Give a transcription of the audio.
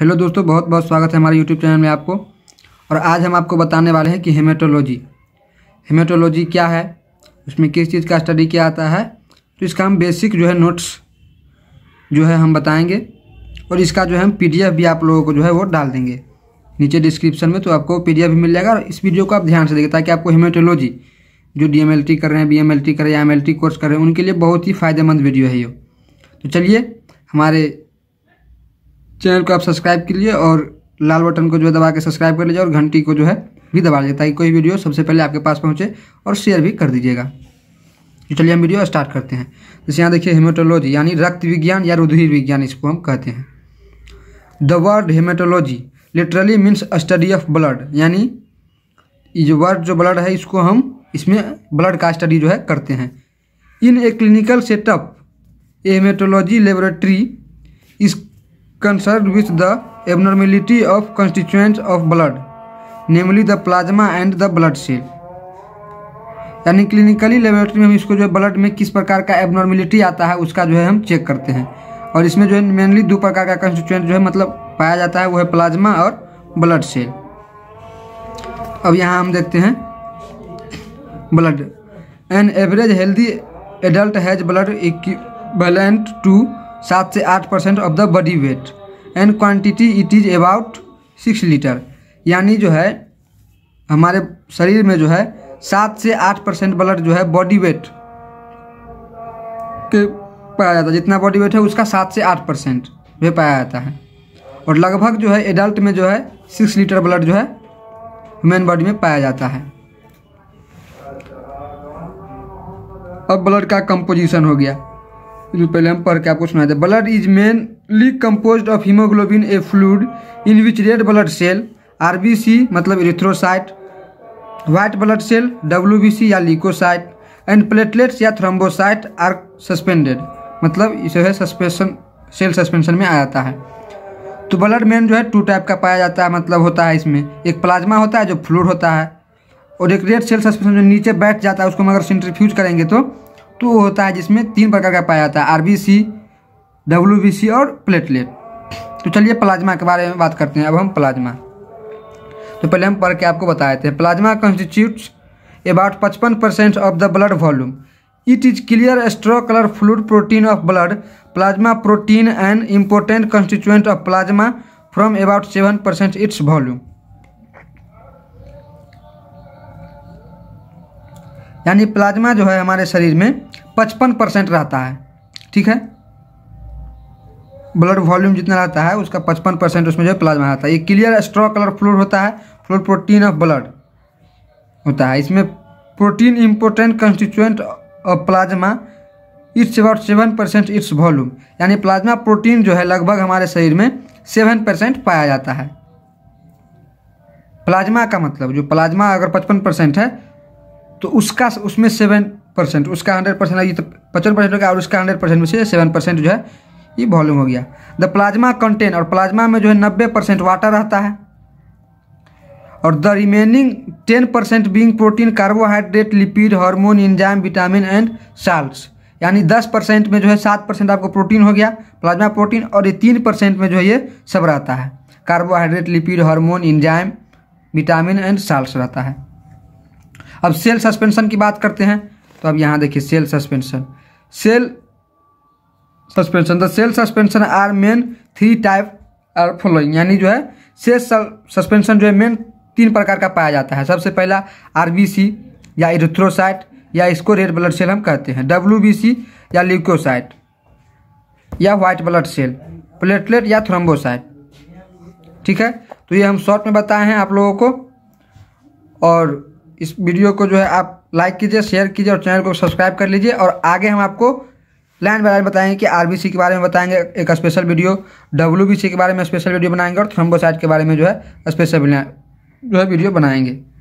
hello दोस्तों बहुत बहुत स्वागत है हमारे यूट्यूब चैनल में आपको और आज हम आपको बताने वाले हैं कि हेमेटोलॉजी हेमेटोलॉजी क्या है उसमें किस चीज़ का स्टडी किया आता है तो इसका हम बेसिक जो है नोट्स जो है हम बताएंगे और इसका जो है हम पी भी आप लोगों को जो है वो डाल देंगे नीचे डिस्क्रिप्शन में तो आपको पी भी मिल जाएगा और इस वीडियो को आप ध्यान से देखें ताकि आपको हेमेटोलॉजी जो टी कर रहे हैं बीएमएलटी कर रहे हैं टी कोर्स कर रहे हैं उनके लिए बहुत ही फायदेमंद वीडियो है ये तो चलिए हमारे चैनल को आप सब्सक्राइब लीजिए और लाल बटन को जो है दबा के सब्सक्राइब कर लीजिए और घंटी को जो है भी दबा लीजिए ताकि कोई वीडियो सबसे पहले आपके पास पहुँचे और शेयर भी कर दीजिएगा चलिए हम वीडियो स्टार्ट करते हैं जैसे यहाँ देखिए हेमेटोलॉजी यानी रक्त विज्ञान या रुधिर विज्ञान इसको हम कहते हैं the word haematology literally means study of blood यानी जो वर्ड जो ब्लड है इसको हम इसमें ब्लड का स्टडी जो है करते हैं in a clinical setup a haematology laboratory is concern with the abnormality of constituent of blood namely the plasma and the blood cell यानी क्लिनिकली लेबोरेटरी में हम इसको जो है ब्लड में किस प्रकार का एबनॉर्मेलिटी आता है उसका जो है हम चेक करते हैं और इसमें जो है मेनली दो प्रकार का कंस्टिट्यूएंट जो है मतलब पाया जाता है वो है प्लाज्मा और ब्लड सेल अब यहाँ हम देखते हैं blood an average healthy adult has blood equivalent to सात से आठ percent of the body weight and quantity it is about six litre यानी जो है हमारे शरीर में जो है सात से आठ परसेंट ब्लड जो है बॉडी वेट के पाया जाता है जितना बॉडी वेट है उसका सात से आठ परसेंट वे पाया जाता है और लगभग जो है एडल्ट में जो है सिक्स लीटर ब्लड जो है ह्यूमन बॉडी में पाया जाता है अब ब्लड का कंपोजिशन हो गया पहले हम पढ़ के आपको सुना दे blood is mainly compose of haemoglobin a fluid in which red blood cell are मतलब erythrocyte white blood cell W या लिकोसाइट एंड प्लेटलेट्स या थ्रोम्बोसाइट आर सस्पेंडेड मतलब इसे है सस्पेंशन सेल सस्पेंशन में आ जाता है तो ब्लड मेन जो है टू टाइप का पाया जाता है मतलब होता है इसमें एक प्लाज्मा होता है जो फ्लूड होता है और एक रेड सेल सस्पेंशन जो नीचे बैठ जाता है उसको हम अगर सेंट्रीफ्यूज करेंगे तो टू होता है जिसमें तीन प्रकार का पाया जाता है बी सी और प्लेटलेट तो चलिए प्लाज्मा के बारे में बात करते हैं अब हम प्लाज्मा तो पहले हम पढ़ के आपको बताए थे प्लाज्मा कॉन्स्टिट्यूट अबाउट पचपन percent of the blood volume it is clear straw colour fluid protein of blood plasma protein and important constituent of plasma from about seven percent its volume यानी प्लाज्मा जो है हमारे शरीर में पचपन percent रहता है ठीक है ब्लड वॉल्यूम जितना रहता है उसका पचपन परसेंट उसमें जो है प्लाज्मा रहता है ये क्लियर स्ट्रॉ कलर फ्लोर होता है फ्लोर प्रोटीन ऑफ ब्लड होता है इसमें protein important constituent of plasma its about seven percent its volume यानी प्लाज्मा प्रोटीन जो है लगभग हमारे शरीर में सेवन परसेंट पाया जाता है प्लाज्मा का मतलब जो प्लाज्मा अगर पचपन परसेंट है तो उसका उसमें सेवन परसेंट उसका हंड्रेड परसेंट ये तो पचपन परसेंट हो गया और उसका हंड्रेड परसेंट में से सेवन परसेंट जो है ये वॉल्यूम हो गया द प्लाज्मा कंटेन और प्लाज्मा में जो है नब्बे परसेंट वाटर रहता है और the remaining ten percent being protein carbohydrate lipid hormone enzyme vitamin and salt यानी दस परसेंट में जो है सात परसेंट आपको प्रोटीन हो गया प्लाज्मा प्रोटीन और ये तीन परसेंट में जो है ये सब रहता है carbohydrate lipid hormone enzyme vitamin and salt रहता है अब सेल सस्पेंशन की बात करते हैं तो अब यहाँ देखिए cell suspension cell suspension the तो cell suspension are main three type are following यानी जो है सेल सस्पेंशन जो है मेन तीन प्रकार का पाया जाता है सबसे पहला आर या इथ्रोसाइट या इसको रेड ब्लड सेल हम कहते हैं डब्ल्यू या ल्यूकोसाइट या व्हाइट ब्लड सेल प्लेटलेट या थ्रोम्बोसाइट ठीक है तो ये हम शॉर्ट में बताए हैं आप लोगों को और इस वीडियो को जो है आप लाइक कीजिए शेयर कीजिए और चैनल को सब्सक्राइब कर लीजिए और आगे हम आपको लाइन बाय लाइन बताएंगे कि आरबीसी के बारे में बताएंगे एक स्पेशल वीडियो डब्ल्यूबीसी के बारे में स्पेशल वीडियो बनाएंगे और थ्रम्बोसाइड के बारे में जो है स्पेशल जो है वीडियो बनाएंगे